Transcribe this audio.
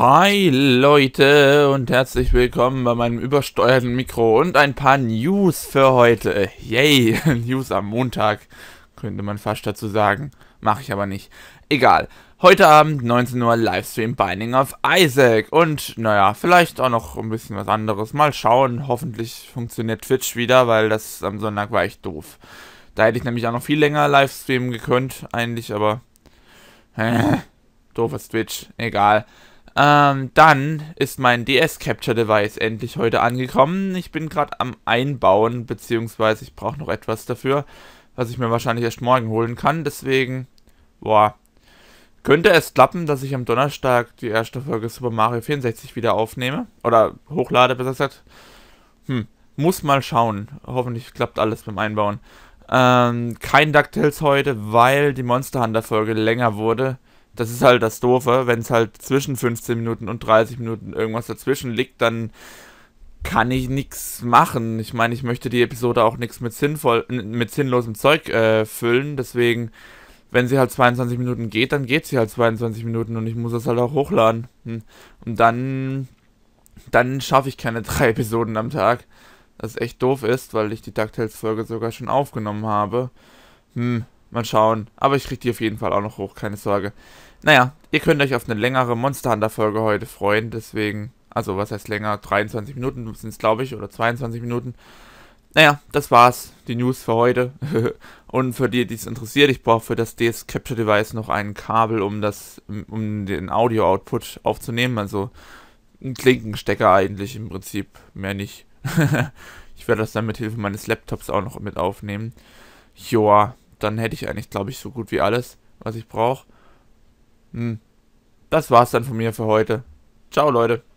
Hi Leute und herzlich willkommen bei meinem übersteuerten Mikro und ein paar News für heute. Yay, News am Montag, könnte man fast dazu sagen. Mache ich aber nicht. Egal. Heute Abend 19 Uhr Livestream Binding of Isaac und naja, vielleicht auch noch ein bisschen was anderes. Mal schauen, hoffentlich funktioniert Twitch wieder, weil das am Sonntag war echt doof. Da hätte ich nämlich auch noch viel länger Livestreamen gekönnt, eigentlich, aber... Äh, doofes Twitch, egal. Ähm, dann ist mein DS-Capture-Device endlich heute angekommen. Ich bin gerade am Einbauen, beziehungsweise ich brauche noch etwas dafür, was ich mir wahrscheinlich erst morgen holen kann. Deswegen, boah, könnte es klappen, dass ich am Donnerstag die erste Folge Super Mario 64 wieder aufnehme. Oder hochlade, besser gesagt. Hm, muss mal schauen. Hoffentlich klappt alles beim Einbauen. Ähm, kein DuckTales heute, weil die Monster Hunter Folge länger wurde das ist halt das Doofe, wenn es halt zwischen 15 Minuten und 30 Minuten irgendwas dazwischen liegt, dann kann ich nichts machen. Ich meine, ich möchte die Episode auch nichts mit sinnvoll, mit sinnlosem Zeug äh, füllen, deswegen, wenn sie halt 22 Minuten geht, dann geht sie halt 22 Minuten und ich muss das halt auch hochladen. Hm. Und dann, dann schaffe ich keine drei Episoden am Tag. Das echt doof ist, weil ich die DuckTales-Folge sogar schon aufgenommen habe. Hm, Mal schauen. Aber ich kriege die auf jeden Fall auch noch hoch, keine Sorge. Naja, ihr könnt euch auf eine längere Monster Hunter Folge heute freuen. Deswegen, also was heißt länger? 23 Minuten sind es, glaube ich, oder 22 Minuten. Naja, das war's. Die News für heute. Und für die, die es interessiert, ich brauche für das DS Capture Device noch ein Kabel, um das, um den Audio-Output aufzunehmen. Also ein Klinkenstecker eigentlich im Prinzip. Mehr nicht. ich werde das dann mit Hilfe meines Laptops auch noch mit aufnehmen. Joa, dann hätte ich eigentlich, glaube ich, so gut wie alles, was ich brauche. Hm. Das war's dann von mir für heute. Ciao, Leute.